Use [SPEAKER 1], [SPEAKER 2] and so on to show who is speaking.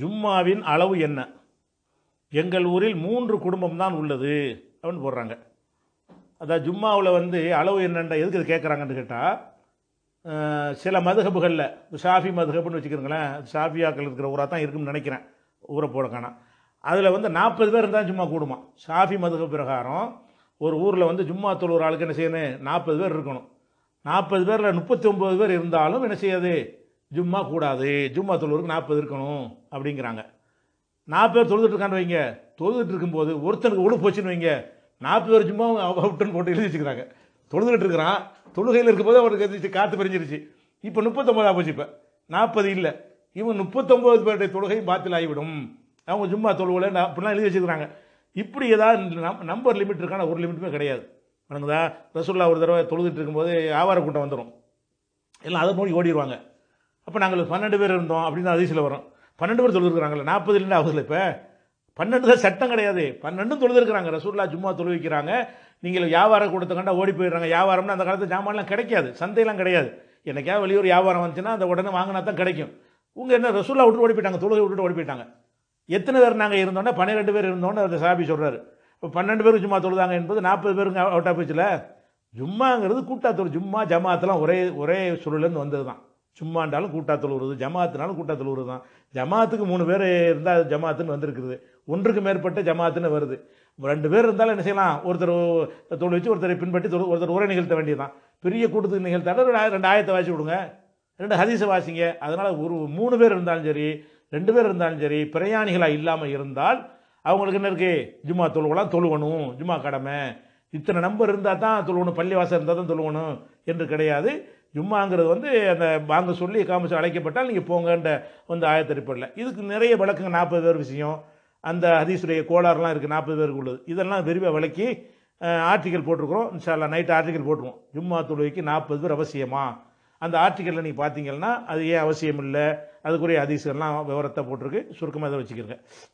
[SPEAKER 1] ஜும்மாவின் அளவு என்ன எங்கள் ஊரில் மூன்று குடும்பம் தான் உள்ளது அப்படின்னு போடுறாங்க அதான் ஜும்மாவில் வந்து அளவு என்னென்ற எதுக்கு இது கேட்குறாங்கன்னு கேட்டால் சில மதுகபுகளில் ஷாஃபி மதுகப்புன்னு வச்சுக்கிறோங்களேன் ஷாஃபியாக்கள் இருக்கிற ஊராக தான் இருக்கும்னு நினைக்கிறேன் ஊரை போட அதில் வந்து நாற்பது பேர் இருந்தால் சும்மா கூடுமா ஷாஃபி மதுக பிரகாரம் ஒரு ஊரில் வந்து ஜும்மா தொழுற ஆளுக்கு என்ன செய்யணும் நாற்பது பேர் இருக்கணும் நாற்பது பேரில் முப்பத்தி ஒம்பது பேர் இருந்தாலும் என்ன செய்யாது ஜும்மா கூடாது ஜும்மா தொழுவருக்கு நாற்பது இருக்கணும் அப்படிங்கிறாங்க நாற்பது பேர் தொழுதுட்டு வைங்க தொழுதுட்டு இருக்கும்போது ஒருத்தனுக்கு ஒழு போச்சுன்னு வைங்க நாற்பது பேர் ஜும்மா அவுட்டன் போட்டு எழுதி வச்சுக்கிறாங்க தொழுதுட்டு இருக்கிறான் தொழுகையில் இருக்கும்போது அவருக்கு எதிர்த்து காற்று பிரிஞ்சிருச்சு இப்போ முப்பத்தொம்போதா போச்சு இப்போ நாற்பது இல்லை இவன் முப்பத்தொம்போது பேருடைய தொழுகை பாத்தில் ஆகிவிடும் அவங்க ஜும்மா தொழுவில் அப்படிலாம் எழுதி வச்சுக்கிறாங்க இப்படி ஏதாவது நம் நம்பர் லிமிட் இருக்கான ஒரு லிமிட்டுமே கிடையாது வணங்குதா ரசுல்லா ஒரு தடவை தொழுதுட்டு இருக்கும்போது ஆவார கூட்டம் வந்துடும் எல்லாம் அதை மூடி ஓடிடுவாங்க அப்போ நாங்கள் பன்னெண்டு பேர் இருந்தோம் அப்படின்னு தான் அதிசயில் வரும் பன்னெண்டு பேர் தொழுதுருக்குறாங்களே நாற்பது இல்லை அவசியம் இப்போ பன்னெண்டு தான் சட்டம் கிடையாது பன்னெண்டும் தொழுதுருக்குறாங்க ரசூல்லா சும்மா தொழுவிக்கிறாங்க நீங்கள் வியாபாரம் கண்டா ஓடி போயிடுறாங்க வியாபாரம்னு அந்த காலத்தில் ஜாமான்லாம் கிடைக்காது சந்தையெல்லாம் கிடையாது எனக்கே வெளியூர் வியாபாரம் வந்துச்சுன்னா அந்த உடனே வாங்கினா தான் கிடைக்கும் உங்கள் என்ன ரசூல்லா விட்டு ஓடி போயிட்டாங்க தொழுகை விட்டுட்டு ஓடி போயிட்டாங்க எத்தனை பேர் நாங்கள் இருந்தோன்னே பன்னிரெண்டு பேர் இருந்தோன்னே அந்த சாபி சொல்கிறாரு இப்போ பன்னெண்டு பேர் ஜும்மா தொழுதாங்க என்பது நாற்பது பேருங்க அவுட் ஆஃப் ஜும்மாங்கிறது கூட்டாத்தொழு ஜும்மா ஜமாத்தெல்லாம் ஒரே ஒரே சூழலேருந்து வந்தது தான் சும்மாண்டாலும் கூட்டாத்தில் தொழுவுறது ஜமாத்துனாலும் கூட்டாத்தில் தொழுவுறது தான் ஜமாத்துக்கு மூணு பேர் இருந்தால் அது ஜமாத்துன்னு வந்திருக்குது ஒன்றுக்கு மேற்பட்ட ஜமாத்துன்னு வருது ரெண்டு பேர் இருந்தாலும் என்ன செய்யலாம் ஒருத்தர் தொழில் வச்சு ஒருத்தரை பின்பற்றி தொழில் ஒருத்தர் உரை நிகழ்த்த வேண்டியதான் பெரிய கூட்டத்துக்கு நிகழ்த்தாலும் ரெண்டு ஆயத்தை வாசி விடுங்க ரெண்டு ஹதீசை வாசிங்க அதனால் ஒரு மூணு பேர் இருந்தாலும் சரி ரெண்டு பேர் இருந்தாலும் சரி பிரயாணிகளாக இல்லாமல் இருந்தால் அவங்களுக்கு என்ன இருக்குது ஜும்மா தொழுவலாம் தொழுவணும் ஜும்மா கடமை இத்தனை நம்பர் இருந்தால் தான் தொழுவணும் பள்ளிவாசம் இருந்தால் தான் தொழுவணும் என்று கிடையாது ஜும்மாங்கிறது வந்து அந்த வாங்க சொல்லி காமிச்சு அழைக்கப்பட்டால் நீங்கள் போங்கன்ற வந்து ஆயத்தரிப்படல இதுக்கு நிறைய வழக்குங்க நாற்பது பேர் விஷயம் அந்த ஹதீஸுடைய கோளாறுலாம் இருக்குது நாற்பது பேருக்கு உள்ளது இதெல்லாம் விரிவாக விளக்கி ஆர்டிக்கல் போட்டிருக்கிறோம் இன்ஷால்லா நைட் ஆர்டிக்கல் போட்டுருவோம் ஜும்மா தொழுகைக்கு நாற்பது பேர் அவசியமா அந்த ஆர்டிக்கலில் நீங்கள் பார்த்தீங்கன்னா அது ஏன் அவசியம் இல்லை அதுக்குரிய ஹதீஸுகள்லாம் விவரத்தை போட்டிருக்கு சுருக்கமாக இதை வச்சுக்கிறேன்